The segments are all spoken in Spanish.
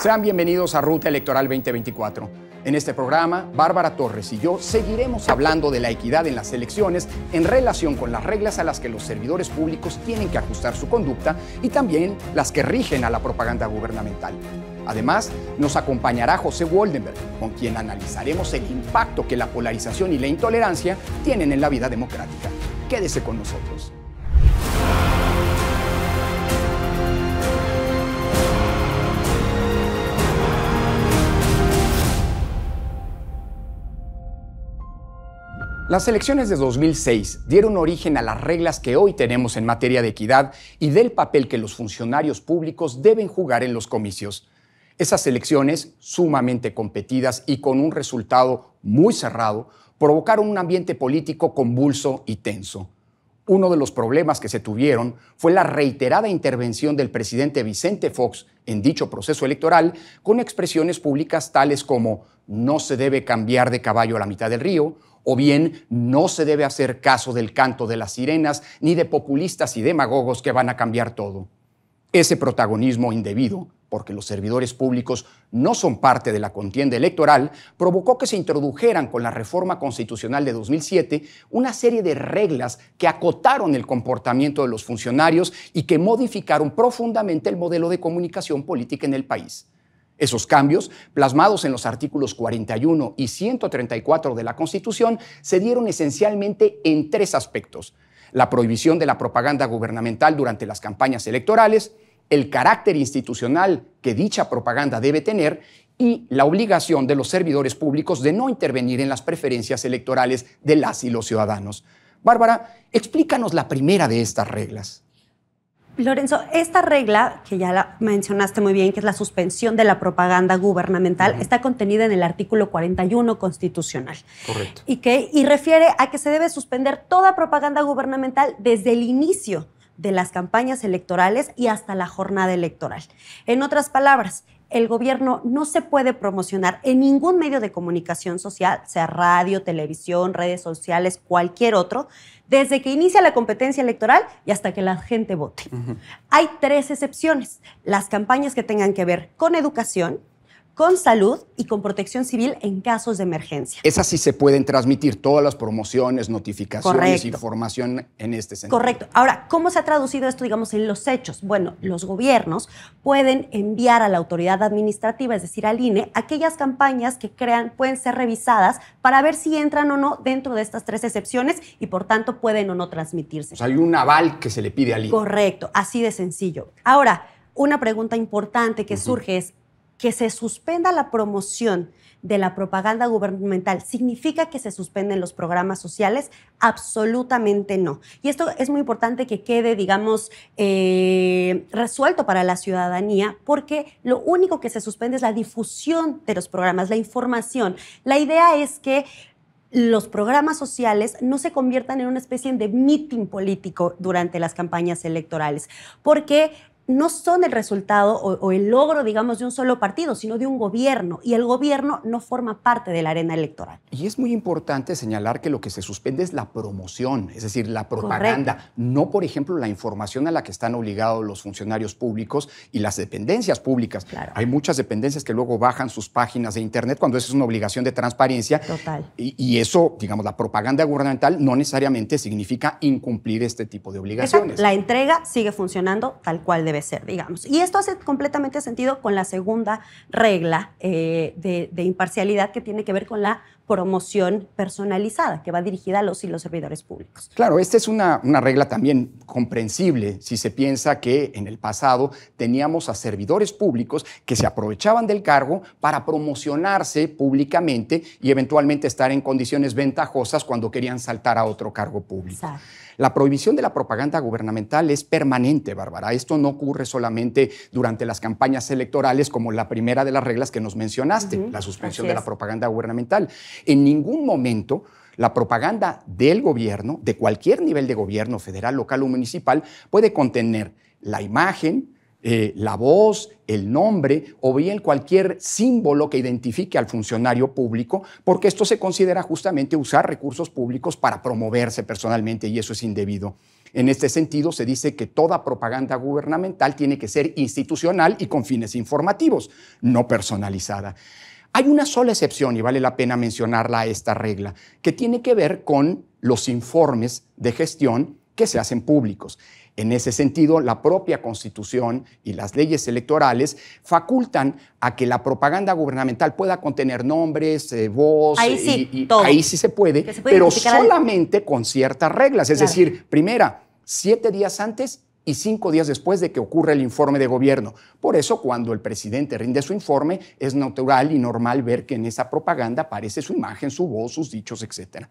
Sean bienvenidos a Ruta Electoral 2024. En este programa, Bárbara Torres y yo seguiremos hablando de la equidad en las elecciones en relación con las reglas a las que los servidores públicos tienen que ajustar su conducta y también las que rigen a la propaganda gubernamental. Además, nos acompañará José Woldenberg, con quien analizaremos el impacto que la polarización y la intolerancia tienen en la vida democrática. Quédese con nosotros. Las elecciones de 2006 dieron origen a las reglas que hoy tenemos en materia de equidad y del papel que los funcionarios públicos deben jugar en los comicios. Esas elecciones, sumamente competidas y con un resultado muy cerrado, provocaron un ambiente político convulso y tenso. Uno de los problemas que se tuvieron fue la reiterada intervención del presidente Vicente Fox en dicho proceso electoral con expresiones públicas tales como no se debe cambiar de caballo a la mitad del río o bien no se debe hacer caso del canto de las sirenas ni de populistas y demagogos que van a cambiar todo. Ese protagonismo indebido, porque los servidores públicos no son parte de la contienda electoral, provocó que se introdujeran con la reforma constitucional de 2007 una serie de reglas que acotaron el comportamiento de los funcionarios y que modificaron profundamente el modelo de comunicación política en el país. Esos cambios, plasmados en los artículos 41 y 134 de la Constitución, se dieron esencialmente en tres aspectos. La prohibición de la propaganda gubernamental durante las campañas electorales, el carácter institucional que dicha propaganda debe tener y la obligación de los servidores públicos de no intervenir en las preferencias electorales de las y los ciudadanos. Bárbara, explícanos la primera de estas reglas. Lorenzo, esta regla, que ya la mencionaste muy bien, que es la suspensión de la propaganda gubernamental, está contenida en el artículo 41 constitucional. Correcto. Y, que, y refiere a que se debe suspender toda propaganda gubernamental desde el inicio de las campañas electorales y hasta la jornada electoral. En otras palabras, el gobierno no se puede promocionar en ningún medio de comunicación social, sea radio, televisión, redes sociales, cualquier otro, desde que inicia la competencia electoral y hasta que la gente vote. Hay tres excepciones. Las campañas que tengan que ver con educación, con salud y con protección civil en casos de emergencia. Esas sí se pueden transmitir, todas las promociones, notificaciones, información en este sentido. Correcto. Ahora, ¿cómo se ha traducido esto, digamos, en los hechos? Bueno, los gobiernos pueden enviar a la autoridad administrativa, es decir, al INE, aquellas campañas que crean pueden ser revisadas para ver si entran o no dentro de estas tres excepciones y por tanto pueden o no transmitirse. O pues sea, hay un aval que se le pide al INE. Correcto, así de sencillo. Ahora, una pregunta importante que surge es, que se suspenda la promoción de la propaganda gubernamental significa que se suspenden los programas sociales? Absolutamente no. Y esto es muy importante que quede, digamos, eh, resuelto para la ciudadanía, porque lo único que se suspende es la difusión de los programas, la información. La idea es que los programas sociales no se conviertan en una especie de mitin político durante las campañas electorales, porque no son el resultado o, el logro, digamos, de un solo partido, sino de un gobierno, y el gobierno no forma parte de la arena electoral. Y es muy importante señalar que lo que se suspende es la promoción, es decir, la propaganda, no, por ejemplo, la información a la que están obligados los funcionarios públicos y las dependencias públicas. Hay muchas dependencias que luego bajan sus páginas de Internet cuando eso es una obligación de transparencia. Total. Y, eso, digamos, la propaganda gubernamental no necesariamente significa incumplir este tipo de obligaciones. La entrega sigue funcionando tal cual debe ser, digamos. Y esto hace completamente sentido con la segunda regla eh, de imparcialidad que tiene que ver con la promoción personalizada que va dirigida a los y los servidores públicos. Claro, esta es una, una, regla también comprensible si se piensa que en el pasado teníamos a servidores públicos que se aprovechaban del cargo para promocionarse públicamente y eventualmente estar en condiciones ventajosas cuando querían saltar a otro cargo público. La prohibición de la propaganda gubernamental es permanente, Bárbara. Esto no ocurre solamente durante las campañas electorales como la primera de las reglas que nos mencionaste, la suspensión de la propaganda gubernamental. En ningún momento la propaganda del gobierno, de cualquier nivel de gobierno, federal, local o municipal, puede contener la imagen, eh, la voz, el nombre o bien cualquier símbolo que identifique al funcionario público, porque esto se considera justamente usar recursos públicos para promoverse personalmente y eso es indebido. En este sentido, se dice que toda propaganda gubernamental tiene que ser institucional y con fines informativos, no personalizada. Hay una sola excepción, y vale la pena mencionarla a esta regla, que tiene que ver con los informes de gestión que se hacen públicos. En ese sentido, la propia Constitución y las leyes electorales facultan a que la propaganda gubernamental pueda contener nombres, eh, voz, ahí eh, sí, ahí sí se puede, pero solamente con ciertas reglas. Es decir, primera, siete días antes y cinco días después de que ocurra el informe de gobierno. Por eso, cuando el presidente rinde su informe, es natural y normal ver que en esa propaganda aparece su imagen, su voz, sus dichos, etcétera.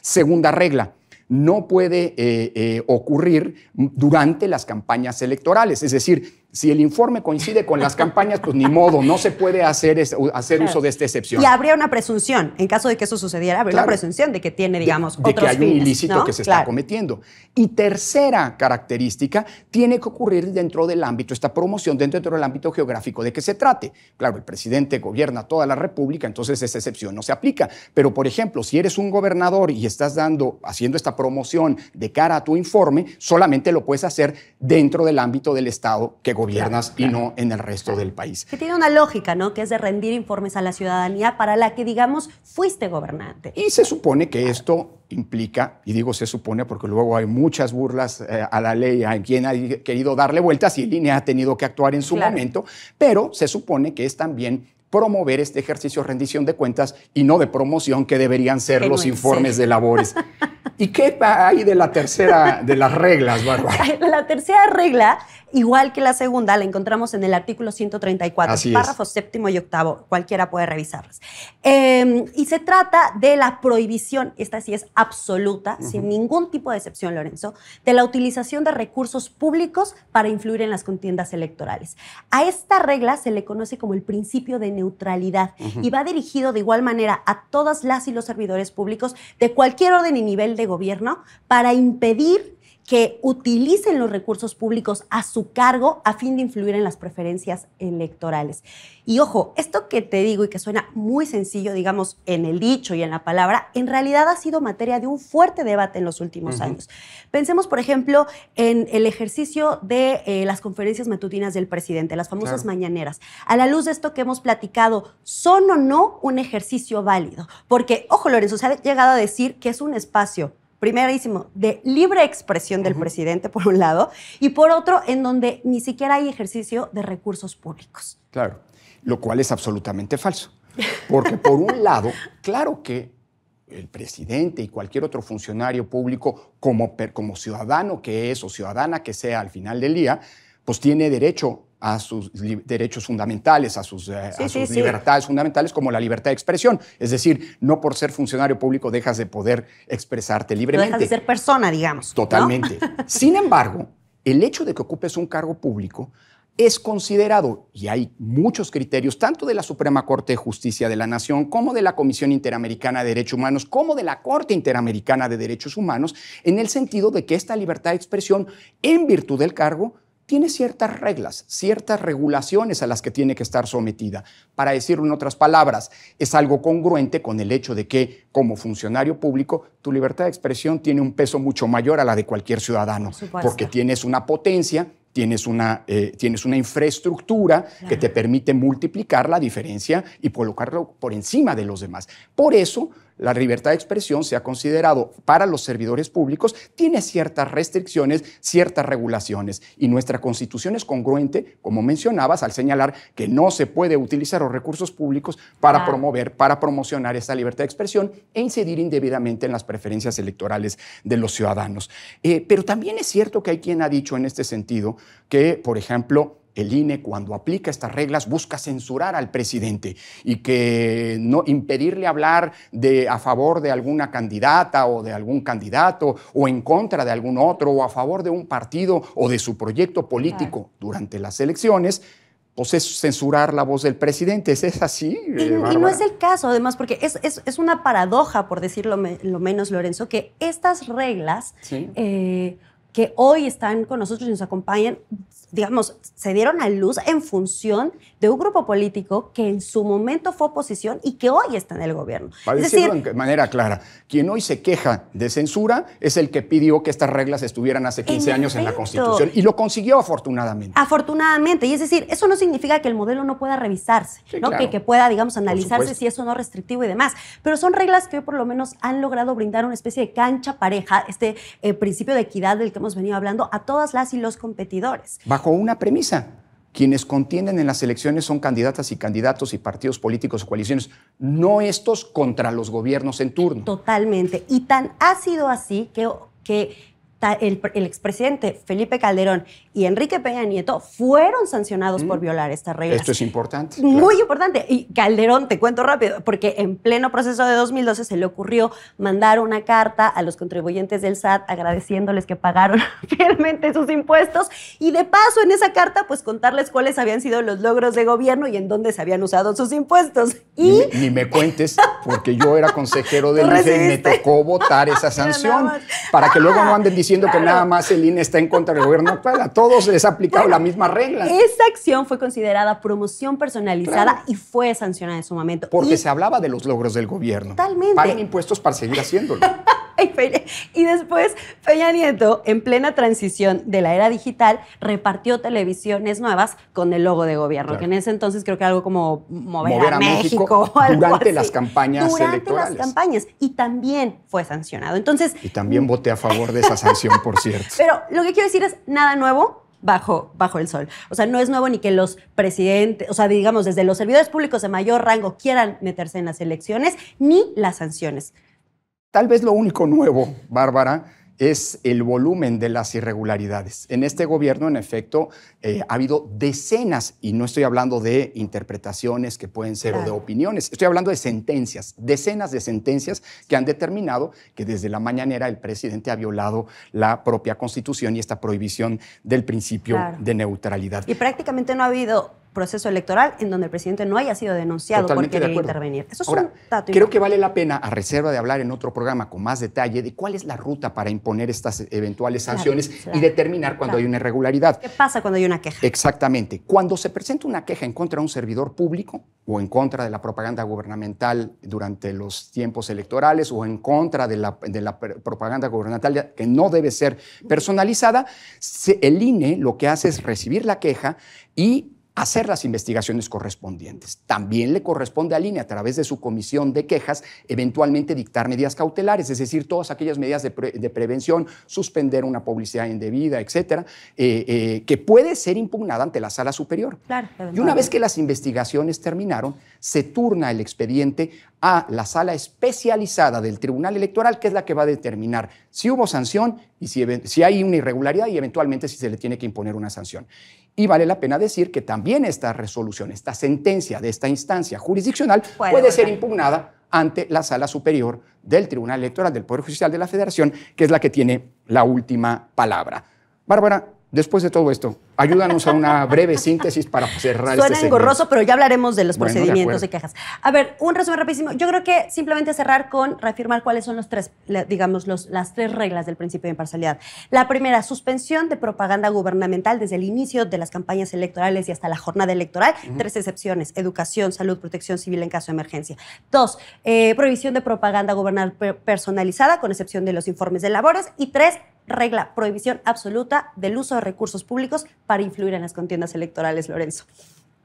Segunda regla, no puede eh, eh, ocurrir durante las campañas electorales, es decir, si el informe coincide con las campañas, pues ni modo, no se puede hacer, hacer uso de esta excepción. Y habría una presunción, en caso de que eso sucediera, habría una presunción de que tiene, digamos, De, de que hay un ilícito que se está cometiendo. Y tercera característica, tiene que ocurrir dentro del ámbito, esta promoción dentro del ámbito geográfico de que se trate. Claro, el presidente gobierna toda la República, entonces esa excepción no se aplica. Pero, por ejemplo, si eres un gobernador y estás dando, haciendo esta promoción de cara a tu informe, solamente lo puedes hacer dentro del ámbito del Estado que gobiernas y no en el resto del país. Que tiene una lógica, ¿no? Que es de rendir informes a la ciudadanía para la que, digamos, fuiste gobernante. Y se supone que esto implica, y digo se supone porque luego hay muchas burlas eh, a la ley, a quien ha querido darle vueltas y el INE ha tenido que actuar en su momento, pero se supone que es también promover este ejercicio de rendición de cuentas y no de promoción que deberían ser los informes de labores. ¿Y qué hay de la tercera, de las reglas, Bárbara? La tercera regla, igual que la segunda, la encontramos en el artículo 134, párrafo párrafos séptimo y octavo, cualquiera puede revisarlas. Em, y se trata de la prohibición, esta sí es absoluta, sin ningún tipo de excepción, Lorenzo, de la utilización de recursos públicos para influir en las contiendas electorales. A esta regla se le conoce como el principio de neutralidad y va dirigido de igual manera a todas las y los servidores públicos de cualquier orden y nivel de gobierno para impedir que utilicen los recursos públicos a su cargo a fin de influir en las preferencias electorales. Y ojo, esto que te digo y que suena muy sencillo, digamos, en el dicho y en la palabra, en realidad ha sido materia de un fuerte debate en los últimos años. Pensemos, por ejemplo, en el ejercicio de eh, las conferencias matutinas del presidente, las famosas mañaneras. A la luz de esto que hemos platicado, ¿son o no un ejercicio válido? Porque, ojo, Lorenzo, se ha llegado a decir que es un espacio primerísimo, de libre expresión del presidente, por un lado, y por otro, en donde ni siquiera hay ejercicio de recursos públicos. Claro, lo cual es absolutamente falso. Porque por un lado, claro que el presidente y cualquier otro funcionario público, como, como ciudadano que es o ciudadana que sea al final del día, pues tiene derecho a sus derechos fundamentales, a sus, eh, libertades fundamentales, como la libertad de expresión. Es decir, no por ser funcionario público dejas de poder expresarte libremente. dejas de ser persona, digamos. Totalmente. Sin embargo, el hecho de que ocupes un cargo público es considerado, y hay muchos criterios, tanto de la Suprema Corte de Justicia de la Nación, como de la Comisión Interamericana de Derechos Humanos, como de la Corte Interamericana de Derechos Humanos, en el sentido de que esta libertad de expresión, en virtud del cargo, tiene ciertas reglas, ciertas regulaciones a las que tiene que estar sometida. Para decirlo en otras palabras, es algo congruente con el hecho de que, como funcionario público, tu libertad de expresión tiene un peso mucho mayor a la de cualquier ciudadano, porque tienes una potencia Tienes una, eh, tienes una, infraestructura que te permite multiplicar la diferencia y colocarlo por encima de los demás. Por eso, la libertad de expresión se ha considerado para los servidores públicos, tiene ciertas restricciones, ciertas regulaciones. Y nuestra constitución es congruente, como mencionabas, al señalar que no se puede utilizar los recursos públicos para promover, para promocionar esta libertad de expresión e incidir indebidamente en las preferencias electorales de los ciudadanos. Eh, pero también es cierto que hay quien ha dicho en este sentido que, por ejemplo, el INE cuando aplica estas reglas busca censurar al presidente y que no impedirle hablar de, a favor de alguna candidata o de algún candidato o en contra de algún otro o a favor de un partido o de su proyecto político durante las elecciones pues es censurar la voz del presidente. ¿Es así? Y, eh, no es el caso, además, porque es, una paradoja, por decirlo lo menos, Lorenzo, que estas reglas eh, que hoy están con nosotros y nos acompañan digamos, se dieron a luz en función de un grupo político que en su momento fue oposición y que hoy está en el gobierno. Para es decirlo decir, de manera clara, quien hoy se queja de censura es el que pidió que estas reglas estuvieran hace 15 años en la Constitución y lo consiguió afortunadamente. Afortunadamente, y es decir, eso no significa que el modelo no pueda revisarse, Que, pueda, digamos, analizarse si es o no restrictivo y demás, pero son reglas que hoy por lo menos han logrado brindar una especie de cancha pareja, este eh, principio de equidad del que hemos venido hablando a todas las y los competidores. Bajo bajo una premisa. Quienes contienden en las elecciones son candidatas y candidatos y partidos políticos o coaliciones, no estos contra los gobiernos en turno. Totalmente. Y tan ha sido así que, que el, el expresidente Felipe Calderón y Enrique Peña Nieto fueron sancionados por mm. violar esta regla. Esto es importante. Muy importante. Y Calderón, te cuento rápido, porque en pleno proceso de 2012 se le ocurrió mandar una carta a los contribuyentes del SAT agradeciéndoles que pagaron fielmente sus impuestos y de paso en esa carta pues contarles cuáles habían sido los logros de gobierno y en dónde se habían usado sus impuestos. Y ni, me cuentes, porque yo era consejero del INE y me tocó votar esa sanción para que luego no anden diciendo que nada más el INE está en contra del gobierno. Para todos les ha aplicado la misma regla. Esa acción fue considerada promoción personalizada y fue sancionada en su momento. Porque se hablaba de los logros del gobierno. Totalmente. Paguen impuestos para seguir haciéndolo. y, después Peña Nieto, en plena transición de la era digital, repartió televisiones nuevas con el logo de gobierno, que en ese entonces creo que algo como mover, a, México, durante las campañas durante las campañas y también fue sancionado. Entonces y también voté a favor de esa sanción, por cierto. Pero lo que quiero decir es nada nuevo, bajo, bajo el sol. O sea, no es nuevo ni que los presidentes, o sea, digamos, desde los servidores públicos de mayor rango quieran meterse en las elecciones, ni las sanciones. Tal vez lo único nuevo, Bárbara, es el volumen de las irregularidades. En este gobierno, en efecto, eh, ha habido decenas, y no estoy hablando de interpretaciones que pueden ser o de opiniones, estoy hablando de sentencias, decenas de sentencias que han determinado que desde la mañanera el presidente ha violado la propia constitución y esta prohibición del principio de neutralidad. Y prácticamente no ha habido proceso electoral en donde el presidente no haya sido denunciado por querer intervenir. Eso es un dato Creo que vale la pena, a reserva de hablar en otro programa con más detalle, de cuál es la ruta para imponer estas eventuales sanciones y determinar cuando hay una irregularidad. ¿Qué pasa cuando hay una queja? Exactamente. Cuando se presenta una queja en contra de un servidor público o en contra de la propaganda gubernamental durante los tiempos electorales o en contra de la, propaganda gubernamental que no debe ser personalizada, el INE lo que hace es recibir la queja y hacer las investigaciones correspondientes. También le corresponde a línea, a través de su comisión de quejas, eventualmente dictar medidas cautelares, es decir, todas aquellas medidas de, prevención, suspender una publicidad indebida, etcétera, eh, eh, que puede ser impugnada ante la sala superior. y una vez que las investigaciones terminaron, se turna el expediente a la sala especializada del Tribunal Electoral, que es la que va a determinar si hubo sanción y si, si hay una irregularidad y eventualmente si se le tiene que imponer una sanción. Y vale la pena decir que también esta resolución, esta sentencia de esta instancia jurisdiccional puede, ser impugnada ante la sala superior del Tribunal Electoral del Poder Judicial de la Federación, que es la que tiene la última palabra. Bárbara, después de todo esto, ayúdanos a una breve síntesis para cerrar Suena este engorroso, pero ya hablaremos de los procedimientos de y quejas. A ver, un resumen rapidísimo. Yo creo que simplemente cerrar con reafirmar cuáles son los tres, digamos, los, las tres reglas del principio de imparcialidad. La primera, suspensión de propaganda gubernamental desde el inicio de las campañas electorales y hasta la jornada electoral. Tres excepciones, educación, salud, protección civil en caso de emergencia. Dos, eh, prohibición de propaganda gubernamental personalizada, con excepción de los informes de labores. Y tres, regla, prohibición absoluta del uso de recursos públicos para influir en las contiendas electorales, Lorenzo.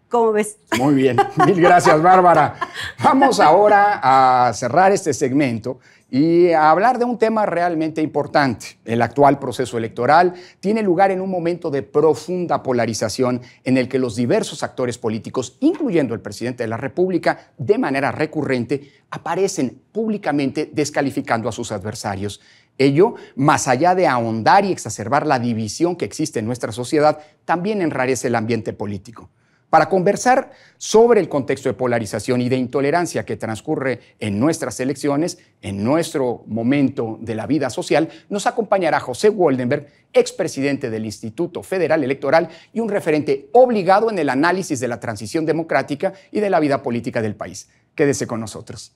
¿Cómo ves? Muy bien, mil gracias Bárbara. Vamos ahora a cerrar este segmento y a hablar de un tema realmente importante. El actual proceso electoral tiene lugar en un momento de profunda polarización en el que los diversos actores políticos, incluyendo el presidente de la República, de manera recurrente, aparecen públicamente descalificando a sus adversarios. Ello, más allá de ahondar y exacerbar la división que existe en nuestra sociedad, también enrarece el ambiente político. Para conversar sobre el contexto de polarización y de intolerancia que transcurre en nuestras elecciones, en nuestro momento de la vida social, nos acompañará José Woldenberg, expresidente del Instituto Federal Electoral y un referente obligado en el análisis de la transición democrática y de la vida política del país. Quédese con nosotros.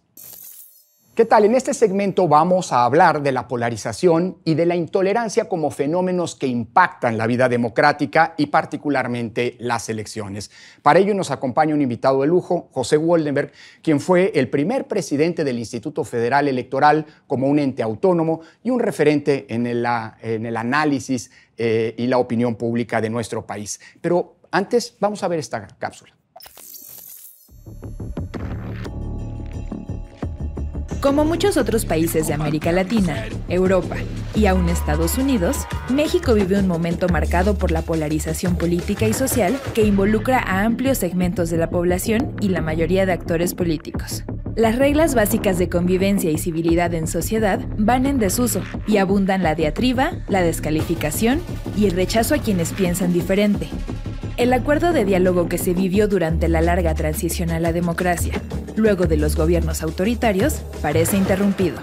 ¿Qué tal? En este segmento vamos a hablar de la polarización y de la intolerancia como fenómenos que impactan la vida democrática y particularmente las elecciones. Para ello nos acompaña un invitado de lujo, José Woldenberg, quien fue el primer presidente del Instituto Federal Electoral como un ente autónomo y un referente en el, ah, análisis eh, y la opinión pública de nuestro país. Pero antes vamos a ver esta cápsula. Como muchos otros países de América Latina, Europa y aún Estados Unidos, México vive un momento marcado por la polarización política y social que involucra a amplios segmentos de la población y la mayoría de actores políticos. Las reglas básicas de convivencia y civilidad en sociedad van en desuso y abundan la diatriba, la descalificación y el rechazo a quienes piensan diferente, el acuerdo de diálogo que se vivió durante la larga transición a la democracia, luego de los gobiernos autoritarios, parece interrumpido.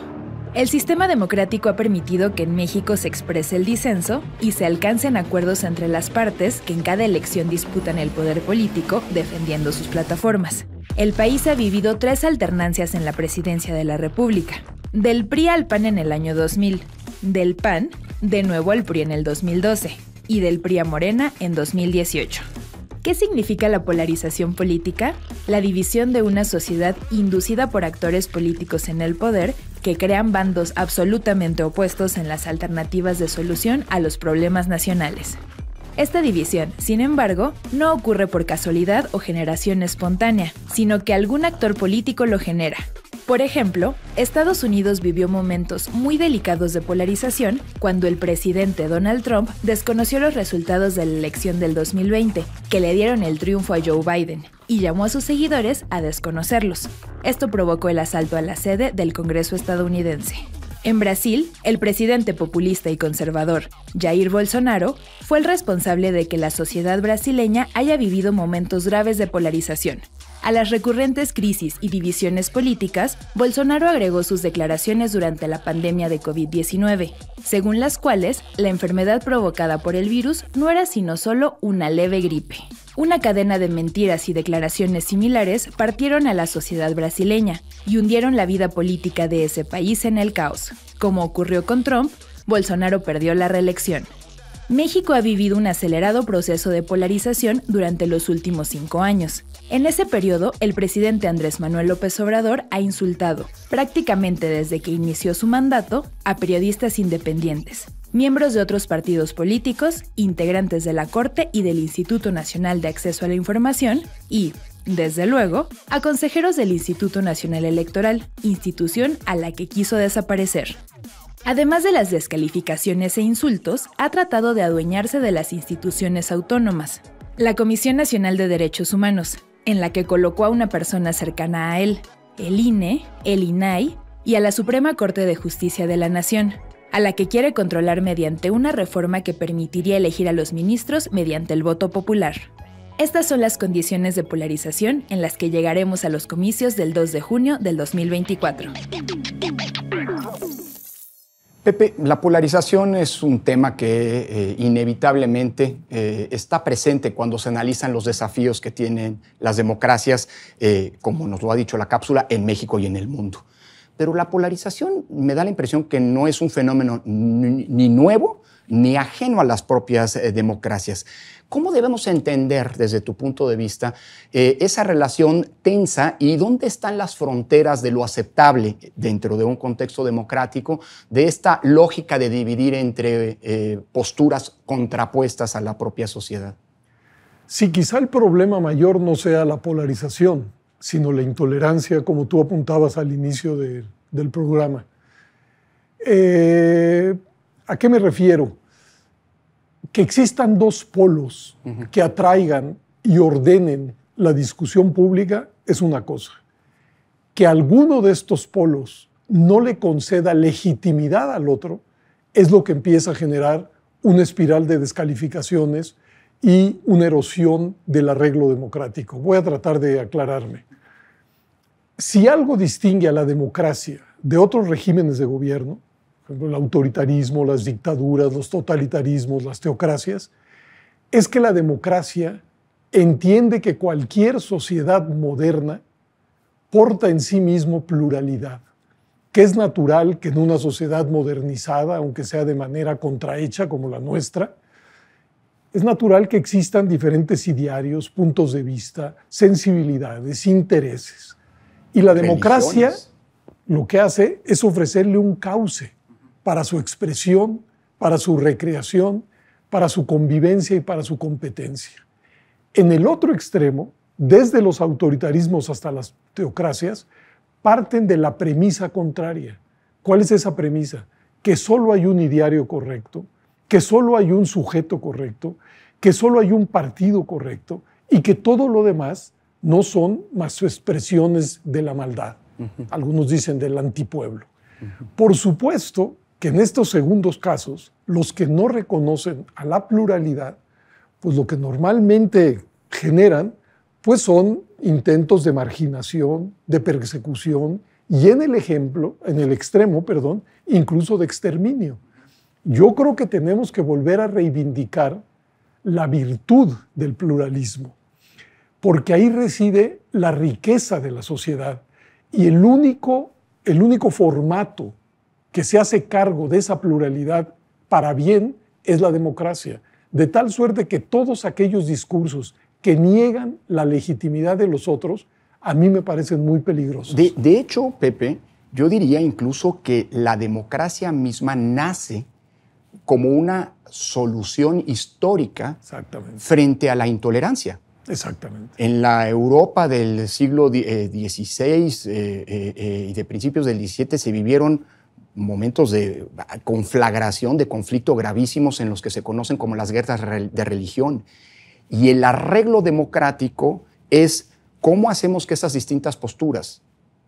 El sistema democrático ha permitido que en México se exprese el disenso y se alcancen acuerdos entre las partes que en cada elección disputan el poder político defendiendo sus plataformas. El país ha vivido tres alternancias en la presidencia de la República. Del PRI al PAN en el año 2000, del PAN de nuevo al PRI en el 2012 y del PRI a Morena en 2018. ¿Qué significa la polarización política? La división de una sociedad inducida por actores políticos en el poder que crean bandos absolutamente opuestos en las alternativas de solución a los problemas nacionales. Esta división, sin embargo, no ocurre por casualidad o generación espontánea, sino que algún actor político lo genera. Por ejemplo, Estados Unidos vivió momentos muy delicados de polarización cuando el presidente Donald Trump desconoció los resultados de la elección del 2020, que le dieron el triunfo a Joe Biden, y llamó a sus seguidores a desconocerlos. Esto provocó el asalto a la sede del Congreso estadounidense. En Brasil, el presidente populista y conservador, Jair Bolsonaro, fue el responsable de que la sociedad brasileña haya vivido momentos graves de polarización. A las recurrentes crisis y divisiones políticas, Bolsonaro agregó sus declaraciones durante la pandemia de COVID-19, según las cuales la enfermedad provocada por el virus no era sino solo una leve gripe. Una cadena de mentiras y declaraciones similares partieron a la sociedad brasileña y hundieron la vida política de ese país en el caos. Como ocurrió con Trump, Bolsonaro perdió la reelección. México ha vivido un acelerado proceso de polarización durante los últimos cinco años. En ese periodo, el presidente Andrés Manuel López Obrador ha insultado, prácticamente desde que inició su mandato, a periodistas independientes, miembros de otros partidos políticos, integrantes de la Corte y del Instituto Nacional de Acceso a la Información y, desde luego, a consejeros del Instituto Nacional Electoral, institución a la que quiso desaparecer. Además de las descalificaciones e insultos, ha tratado de adueñarse de las instituciones autónomas. La Comisión Nacional de Derechos Humanos, en la que colocó a una persona cercana a él, el INE, el INAI y a la Suprema Corte de Justicia de la Nación, a la que quiere controlar mediante una reforma que permitiría elegir a los ministros mediante el voto popular. Estas son las condiciones de polarización en las que llegaremos a los comicios del 2 de junio del 2024. Pepe, la polarización es un tema que eh, inevitablemente eh, está presente cuando se analizan los desafíos que tienen las democracias, eh, como nos lo ha dicho la cápsula, en México y en el mundo. Pero la polarización me da la impresión que no es un fenómeno ni nuevo ni ajeno a las propias eh, democracias. ¿Cómo debemos entender desde tu punto de vista eh, esa relación tensa y dónde están las fronteras de lo aceptable dentro de un contexto democrático, de esta lógica de dividir entre eh, posturas contrapuestas a la propia sociedad? Si quizá el problema mayor no sea la polarización, sino la intolerancia, como tú apuntabas al inicio del programa. Eh, ¿A qué me refiero? Que existan dos polos que atraigan y ordenen la discusión pública es una cosa. Que alguno de estos polos no le conceda legitimidad al otro es lo que empieza a generar una espiral de descalificaciones y una erosión del arreglo democrático. Voy a tratar de aclararme. Si algo distingue a la democracia de otros regímenes de gobierno, por ejemplo, el autoritarismo, las dictaduras, los totalitarismos, las teocracias, es que la democracia entiende que cualquier sociedad moderna porta en sí mismo pluralidad, que es natural que en una sociedad modernizada, aunque sea de manera contrahecha como la nuestra, es natural que existan diferentes idearios, puntos de vista, sensibilidades, intereses. Y la democracia lo que hace es ofrecerle un cauce para su expresión, para su recreación, para su convivencia y para su competencia. En el otro extremo, desde los autoritarismos hasta las teocracias, parten de la premisa contraria. ¿Cuál es esa premisa? Que solo hay un ideario correcto, que solo hay un sujeto correcto, que solo hay un partido correcto y que todo lo demás no son más expresiones de la maldad. Algunos dicen del antipueblo. Por supuesto que en estos segundos casos, los que no reconocen a la pluralidad, pues lo que normalmente generan, pues son intentos de marginación, de persecución y en el ejemplo, en el extremo, perdón, incluso de exterminio. Yo creo que tenemos que volver a reivindicar la virtud del pluralismo, porque ahí reside la riqueza de la sociedad y el único, el único formato que se hace cargo de esa pluralidad para bien es la democracia, de tal suerte que todos aquellos discursos que niegan la legitimidad de los otros, a mí me parecen muy peligrosos. De, de hecho, Pepe, yo diría incluso que la democracia misma nace como una solución histórica frente a la intolerancia. Exactamente. En la Europa del siglo XVI eh, eh, eh, y de principios del XVII se vivieron momentos de ah, conflagración, de conflictos gravísimos en los que se conocen como las guerras de religión. Y el arreglo democrático es cómo hacemos que esas distintas posturas,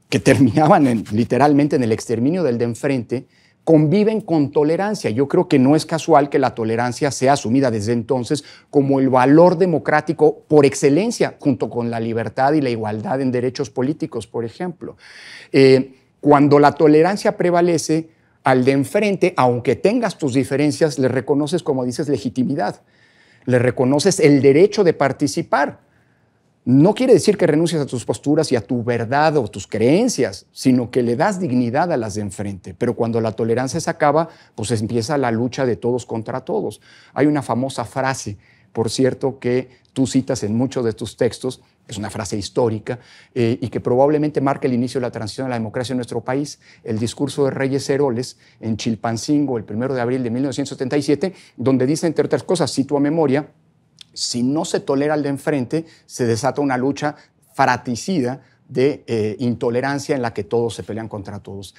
que terminaban literalmente en el exterminio del de enfrente, conviven con tolerancia. Yo creo que no es casual que la tolerancia sea asumida desde entonces como el valor democrático por excelencia, junto con la libertad y la igualdad en derechos políticos, por ejemplo. Eh, cuando la tolerancia prevalece, al de enfrente, aunque tengas tus diferencias, le reconoces, como dices, legitimidad, le reconoces el derecho de participar no quiere decir que renuncies a tus posturas y a tu verdad o tus creencias, sino que le das dignidad a las de enfrente. Pero cuando la tolerancia se acaba, pues empieza la lucha de todos contra todos. Hay una famosa frase, por cierto, que tú citas en muchos de tus textos, es una frase histórica eh, y que probablemente marca el inicio de la transición a la democracia en nuestro país, el discurso de Reyes Heroles en Chilpancingo el 1 de abril de 1977, donde dice, entre otras cosas, cito a memoria, si no se tolera al de enfrente, se desata una lucha fratricida de eh, intolerancia en la que todos se pelean contra todos.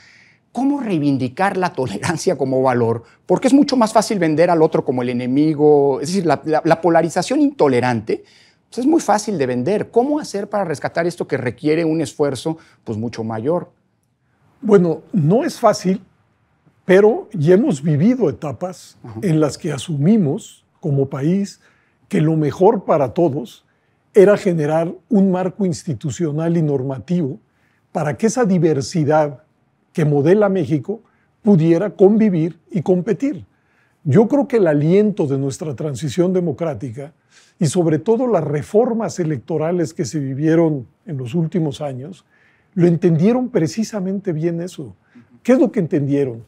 ¿Cómo reivindicar la tolerancia como valor? Porque es mucho más fácil vender al otro como el enemigo, es decir, la, polarización intolerante. Pues, es muy fácil de vender. ¿Cómo hacer para rescatar esto que requiere un esfuerzo pues, mucho mayor? Bueno, no es fácil, pero ya hemos vivido etapas en las que asumimos como país que lo mejor para todos era generar un marco institucional y normativo para que esa diversidad que modela México pudiera convivir y competir. Yo creo que el aliento de nuestra transición democrática y sobre todo las reformas electorales que se vivieron en los últimos años, lo entendieron precisamente bien eso. ¿Qué es lo que entendieron?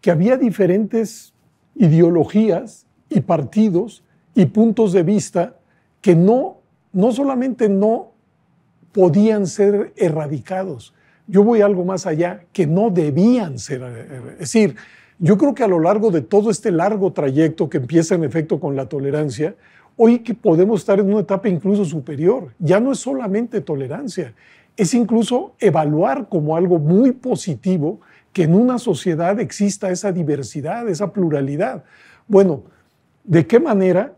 Que había diferentes ideologías y partidos y puntos de vista que no, no solamente no podían ser erradicados, yo voy algo más allá, que no debían ser. Eh, eh, es decir, yo creo que a lo largo de todo este largo trayecto que empieza en efecto con la tolerancia, hoy que podemos estar en una etapa incluso superior, ya no es solamente tolerancia, es incluso evaluar como algo muy positivo que en una sociedad exista esa diversidad, esa pluralidad. Bueno, ¿de qué manera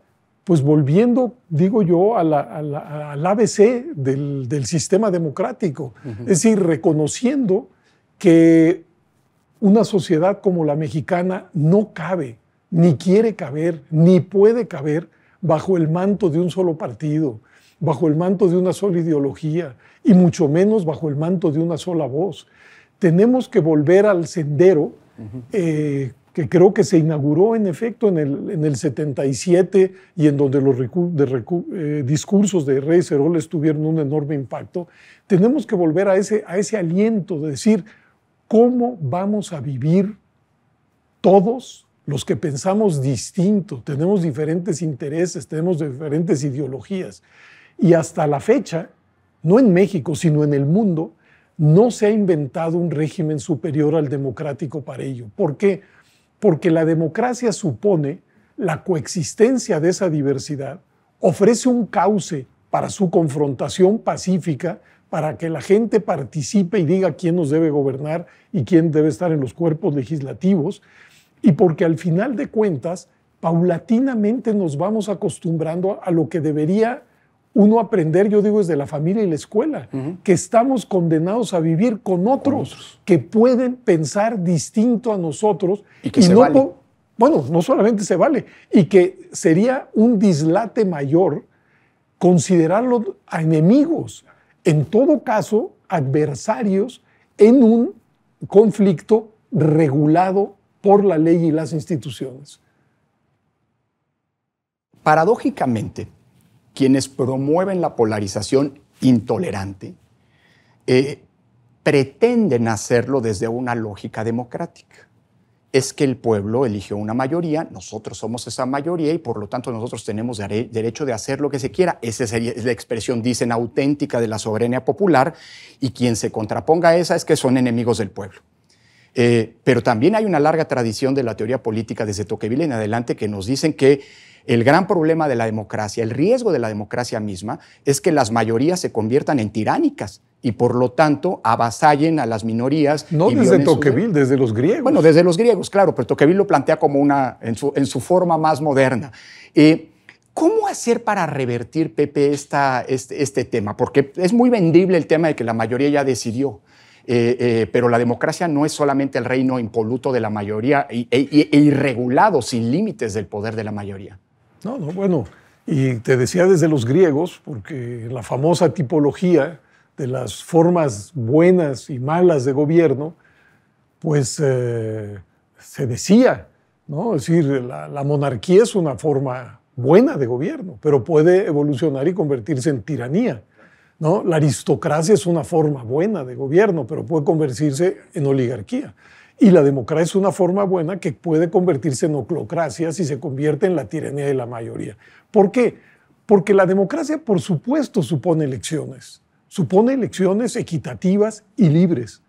pues volviendo, digo yo, al ABC del, sistema democrático, es decir, reconociendo que una sociedad como la mexicana no cabe, ni quiere caber, ni puede caber bajo el manto de un solo partido, bajo el manto de una sola ideología y mucho menos bajo el manto de una sola voz. Tenemos que volver al sendero que creo que se inauguró en efecto en el, en el 77 y en donde los eh, discursos de Rey Ceroles tuvieron un enorme impacto, tenemos que volver a ese, a ese aliento de decir, ¿cómo vamos a vivir todos los que pensamos distinto, tenemos diferentes intereses, tenemos diferentes ideologías? Y hasta la fecha, no en México, sino en el mundo, no se ha inventado un régimen superior al democrático para ello. ¿Por qué? porque la democracia supone la coexistencia de esa diversidad, ofrece un cauce para su confrontación pacífica, para que la gente participe y diga quién nos debe gobernar y quién debe estar en los cuerpos legislativos, y porque al final de cuentas, paulatinamente nos vamos acostumbrando a lo que debería uno aprender, yo digo, desde la familia y la escuela, que estamos condenados a vivir con otros, que pueden pensar distinto a nosotros. Y que no Bueno, no solamente se vale, y que sería un dislate mayor considerarlos a enemigos, en todo caso, adversarios en un conflicto regulado por la ley y las instituciones. Paradójicamente, quienes promueven la polarización intolerante, eh, pretenden hacerlo desde una lógica democrática. Es que el pueblo eligió una mayoría, nosotros somos esa mayoría y por lo tanto nosotros tenemos derecho de hacer lo que se quiera. Esa sería, es la expresión, dicen, auténtica de la soberanía popular y quien se contraponga a esa es que son enemigos del pueblo. Eh, pero también hay una larga tradición de la teoría política desde Toqueville en adelante que nos dicen que el gran problema de la democracia, el riesgo de la democracia misma, es que las mayorías se conviertan en tiránicas y por lo tanto avasallen a las minorías. No desde Tocqueville, desde los griegos. Bueno, desde los griegos, claro, pero Tocqueville lo plantea como una, en su, forma más moderna. Eh, ¿Cómo hacer para revertir, Pepe, esta, este, este, tema? Porque es muy vendible el tema de que la mayoría ya decidió. Eh, eh, pero la democracia no es solamente el reino impoluto de la mayoría e, e irregulado, sin límites del poder de la mayoría. No, no, bueno, y te decía desde los griegos, porque la famosa tipología de las formas buenas y malas de gobierno, pues eh, se decía, ¿no? Es decir, la, la monarquía es una forma buena de gobierno, pero puede evolucionar y convertirse en tiranía. ¿no? La aristocracia es una forma buena de gobierno, pero puede convertirse en oligarquía. Y la democracia es una forma buena que puede convertirse en oclocracia si se convierte en la tiranía de la mayoría. ¿Por qué? Porque la democracia, por supuesto, supone elecciones. Supone elecciones equitativas y libres.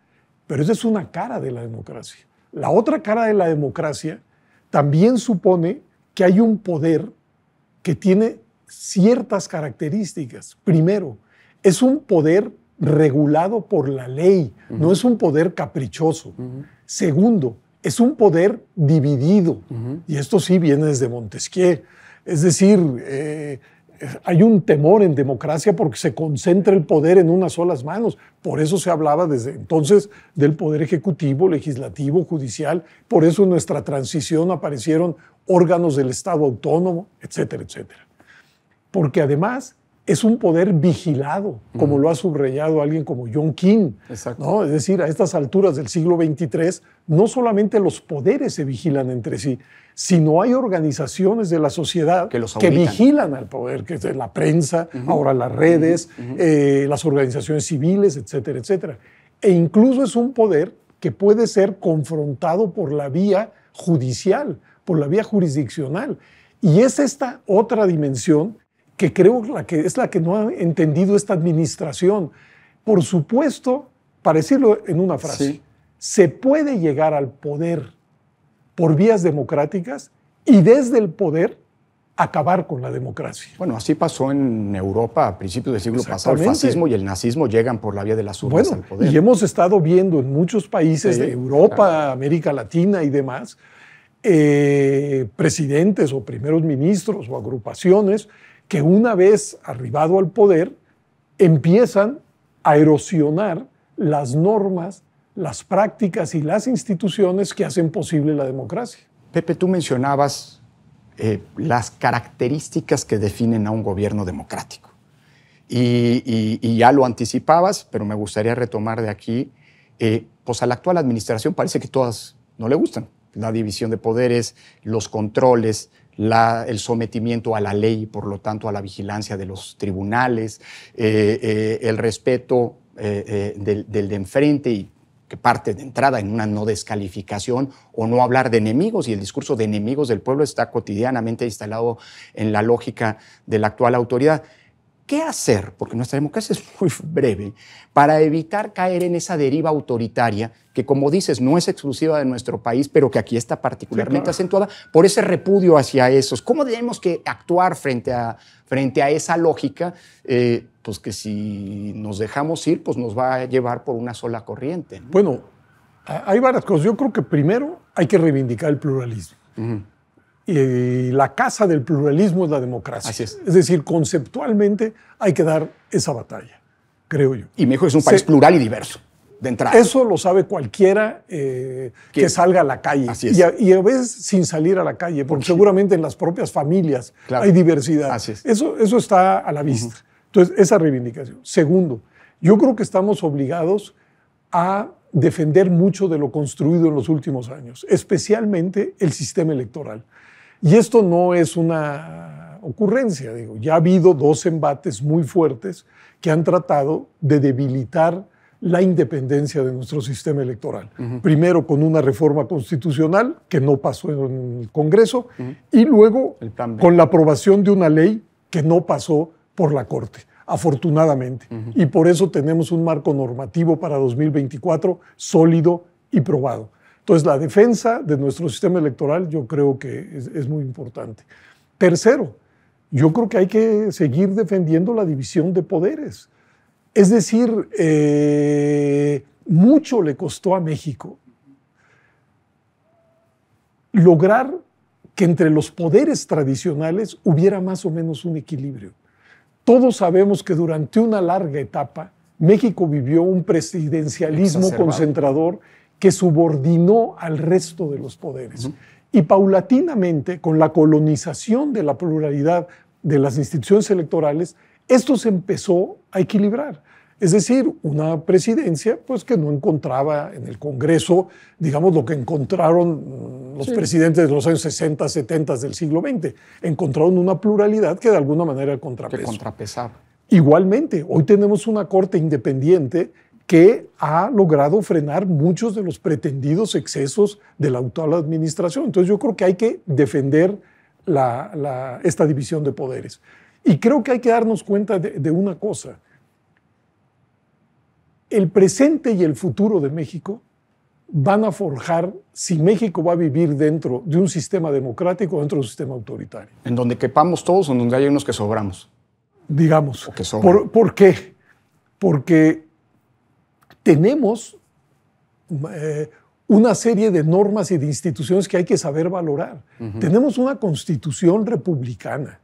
Pero esa es una cara de la democracia. La otra cara de la democracia también supone que hay un poder que tiene ciertas características. Primero, es un poder regulado por la ley, no es un poder caprichoso. Segundo, es un poder dividido, y esto sí viene desde Montesquieu. Es decir, eh, eh, hay un temor en democracia porque se concentra el poder en unas solas manos. Por eso se hablaba desde entonces del poder ejecutivo, legislativo, judicial. Por eso en nuestra transición aparecieron órganos del Estado autónomo, etcétera, etcétera. Porque además es un poder vigilado, como lo ha subrayado alguien como John King. Es decir, a estas alturas del siglo XXIII, no solamente los poderes se vigilan entre sí, sino hay organizaciones de la sociedad que, vigilan al poder, que es la prensa, ahora las redes, eh, las organizaciones civiles, etcétera, etcétera. E incluso es un poder que puede ser confrontado por la vía judicial, por la vía jurisdiccional. Y es esta otra dimensión que creo que es la que no ha entendido esta administración. Por supuesto, para decirlo en una frase, se puede llegar al poder por vías democráticas y desde el poder acabar con la democracia. Bueno, así pasó en Europa a principios del siglo pasado. El fascismo y el nazismo llegan por la vía de las urnas al poder. Y hemos estado viendo en muchos países de Europa, América Latina y demás, eh, presidentes o primeros ministros o agrupaciones que una vez arribado al poder, empiezan a erosionar las normas, las prácticas y las instituciones que hacen posible la democracia. Pepe, tú mencionabas eh, las características que definen a un gobierno democrático. Y, ya lo anticipabas, pero me gustaría retomar de aquí, eh, pues a la actual administración parece que todas no le gustan. La división de poderes, los controles, el sometimiento a la ley, por lo tanto a la vigilancia de los tribunales, eh, eh, el respeto eh, del, del de enfrente y que parte de entrada en una no descalificación o no hablar de enemigos y el discurso de enemigos del pueblo está cotidianamente instalado en la lógica de la actual autoridad. ¿Qué hacer? Porque nuestra democracia es muy breve, para evitar caer en esa deriva autoritaria que, como dices, no es exclusiva de nuestro país, pero que aquí está particularmente acentuada por ese repudio hacia esos. ¿Cómo tenemos que actuar frente a, frente a esa lógica? Eh, pues que si nos dejamos ir, pues nos va a llevar por una sola corriente. Bueno, hay varias cosas. Yo creo que primero hay que reivindicar el pluralismo y eh, la casa del pluralismo es la democracia. es. decir, conceptualmente hay que dar esa batalla, creo yo. Y México es un país plural y diverso. De entrada. Eso lo sabe cualquiera eh, que salga a la calle. y, a, veces sin salir a la calle, porque seguramente en las propias familias hay diversidad. Eso, eso está a la vista. Entonces, esa reivindicación. Segundo, yo creo que estamos obligados a defender mucho de lo construido en los últimos años, especialmente el sistema electoral. Y esto no es una ocurrencia, digo, ya ha habido dos embates muy fuertes que han tratado de debilitar la independencia de nuestro sistema electoral. Primero con una reforma constitucional que no pasó en el Congreso y luego con la aprobación de una ley que no pasó por la Corte, afortunadamente. Y por eso tenemos un marco normativo para 2024 sólido y probado. Entonces, la defensa de nuestro sistema electoral yo creo que es, muy importante. Tercero, yo creo que hay que seguir defendiendo la división de poderes. Es decir, eh, mucho le costó a México lograr que entre los poderes tradicionales hubiera más o menos un equilibrio. Todos sabemos que durante una larga etapa México vivió un presidencialismo concentrador que subordinó al resto de los poderes. Y paulatinamente, con la colonización de la pluralidad de las instituciones electorales, esto se empezó a equilibrar. Es decir, una presidencia pues, que no encontraba en el Congreso, digamos, lo que encontraron mm, los presidentes de los años 60, 70 del siglo XX. Encontraron una pluralidad que de alguna manera contrapesaba. Igualmente, hoy tenemos una corte independiente que ha logrado frenar muchos de los pretendidos excesos de la actual administración. Entonces yo creo que hay que defender esta división de poderes. Y creo que hay que darnos cuenta de, una cosa. El presente y el futuro de México van a forjar si México va a vivir dentro de un sistema democrático o dentro de un sistema autoritario. En donde quepamos todos o en donde hay unos que sobramos. Digamos. ¿Por, ¿Por qué? Porque tenemos eh, una serie de normas y de instituciones que hay que saber valorar. Tenemos una constitución republicana,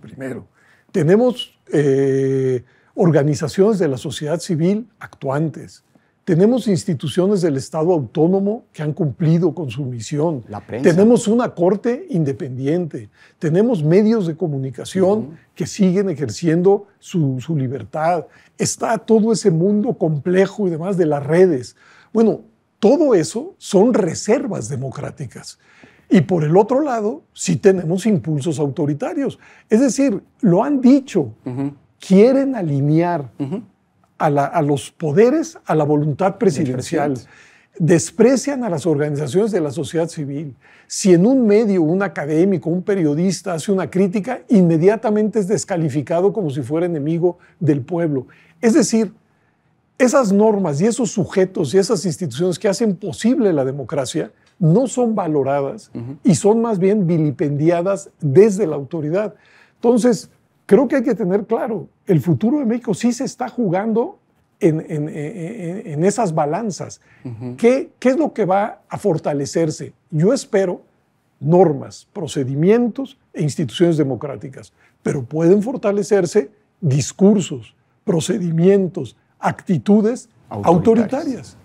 primero. Tenemos eh, organizaciones de la sociedad civil actuantes. Tenemos instituciones del Estado autónomo que han cumplido con su misión. Tenemos una corte independiente. Tenemos medios de comunicación que siguen ejerciendo su, libertad. Está todo ese mundo complejo y demás de las redes. Bueno, todo eso son reservas democráticas. Y por el otro lado, sí tenemos impulsos autoritarios. Es decir, lo han dicho, quieren alinear a, los poderes, a la voluntad presidencial. Desprecian a las organizaciones de la sociedad civil. Si en un medio, un académico, un periodista hace una crítica, inmediatamente es descalificado como si fuera enemigo del pueblo. Es decir, esas normas y esos sujetos y esas instituciones que hacen posible la democracia no son valoradas y son más bien vilipendiadas desde la autoridad. Entonces, creo que hay que tener claro, el futuro de México sí se está jugando en, esas balanzas. ¿Qué, es lo que va a fortalecerse? Yo espero normas, procedimientos e instituciones democráticas, pero pueden fortalecerse discursos, procedimientos, actitudes autoritarias.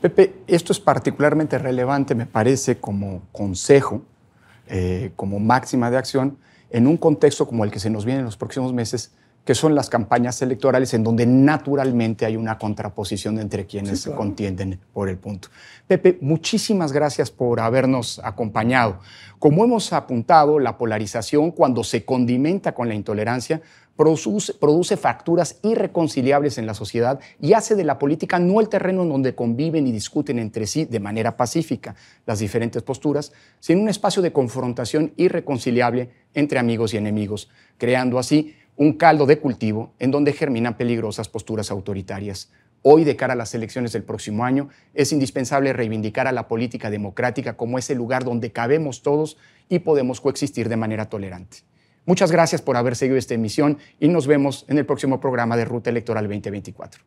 Pepe, esto es particularmente relevante, me parece, como consejo, eh, como máxima de acción, en un contexto como el que se nos viene en los próximos meses, que son las campañas electorales en donde naturalmente hay una contraposición entre quienes se contienden por el punto. Pepe, muchísimas gracias por habernos acompañado. Como hemos apuntado, la polarización cuando se condimenta con la intolerancia produce, produce facturas irreconciliables en la sociedad y hace de la política no el terreno en donde conviven y discuten entre sí de manera pacífica las diferentes posturas, sino un espacio de confrontación irreconciliable entre amigos y enemigos, creando así un caldo de cultivo en donde germinan peligrosas posturas autoritarias. Hoy, de cara a las elecciones del próximo año, es indispensable reivindicar a la política democrática como ese lugar donde cabemos todos y podemos coexistir de manera tolerante. Muchas gracias por haber seguido esta emisión y nos vemos en el próximo programa de Ruta Electoral 2024.